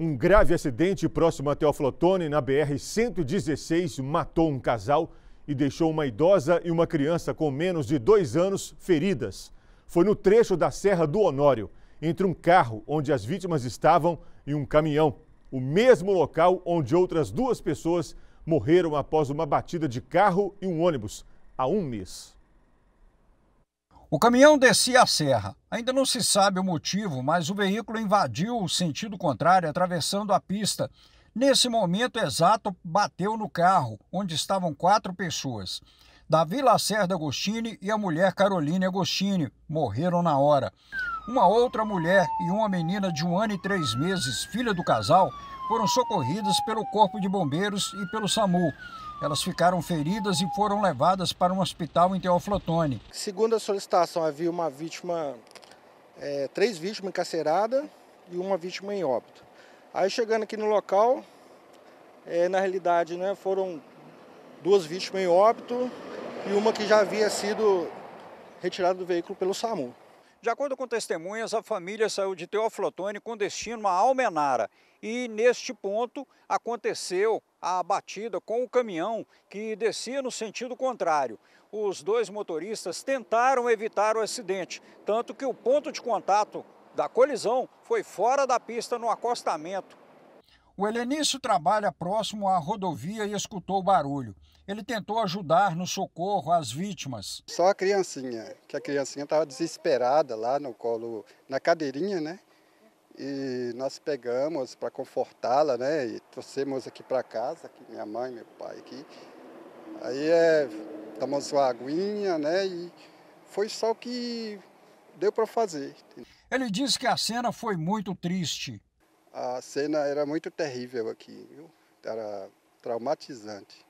Um grave acidente próximo a Teoflotone, na BR-116, matou um casal e deixou uma idosa e uma criança com menos de dois anos feridas. Foi no trecho da Serra do Honório, entre um carro onde as vítimas estavam e um caminhão. O mesmo local onde outras duas pessoas morreram após uma batida de carro e um ônibus, há um mês. O caminhão descia a serra. Ainda não se sabe o motivo, mas o veículo invadiu o sentido contrário, atravessando a pista. Nesse momento exato, bateu no carro, onde estavam quatro pessoas. Davi Lacerda Agostini e a mulher Caroline Agostini morreram na hora. Uma outra mulher e uma menina de um ano e três meses, filha do casal, foram socorridas pelo Corpo de Bombeiros e pelo SAMU. Elas ficaram feridas e foram levadas para um hospital em Teoflotone. Segundo a solicitação, havia uma vítima, é, três vítimas encarceradas e uma vítima em óbito. Aí chegando aqui no local, é, na realidade né, foram duas vítimas em óbito e uma que já havia sido retirada do veículo pelo SAMU. De acordo com testemunhas, a família saiu de Teoflotone com destino a Almenara. E neste ponto aconteceu a batida com o caminhão que descia no sentido contrário. Os dois motoristas tentaram evitar o acidente, tanto que o ponto de contato da colisão foi fora da pista no acostamento o Helenício trabalha próximo à rodovia e escutou o barulho. Ele tentou ajudar no socorro às vítimas. Só a criancinha, que a criancinha estava desesperada lá no colo, na cadeirinha, né? E nós pegamos para confortá-la, né? E trouxemos aqui para casa, aqui, minha mãe, meu pai aqui. Aí é, tomamos uma aguinha, né? E foi só o que deu para fazer. Ele diz que a cena foi muito triste a cena era muito terrível aqui, viu? Era traumatizante.